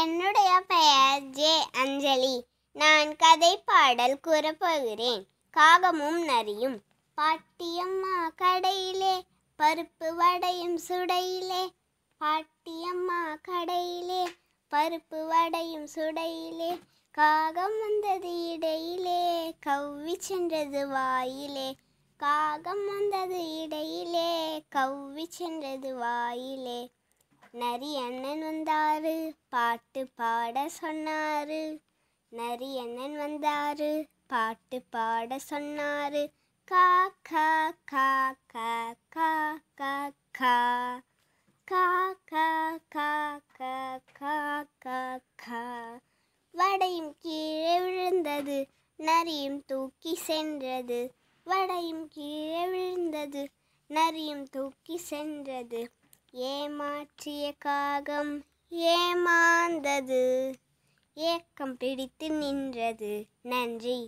என்னுடைய பெயர் ஜே அஞ்சலி நான் கதை பாடல் கூறப்போகிறேன் காகமும் நரியும் பாட்டியம்மா கடையிலே பருப்பு வடையும் சுடையிலே பாட்டியம்மா கடையிலே பருப்பு வடையும் சுடையிலே காகம் வந்தது இடையிலே கவ்வி சென்றது வாயிலே காகம் வந்தது இடையிலே கவ்வி சென்றது வாயிலே நரி அண்ணன் வந்தாரு பாட்டு பாட சொன்னாரு நரி அண்ணன் வந்தாரு பாட்டு பாட சொன்னாரு கா கா கா கா கா கா கா கா கா கா கா கா கா கா வடையும் கீழே விழுந்தது நரியும் தூக்கி சென்றது வடையும் கீழே விழுந்தது நரியும் தூக்கி சென்றது ஏமாற்றிய காகம் ஏமாந்தது ஏக்கம் பிடித்து நின்றது நன்றி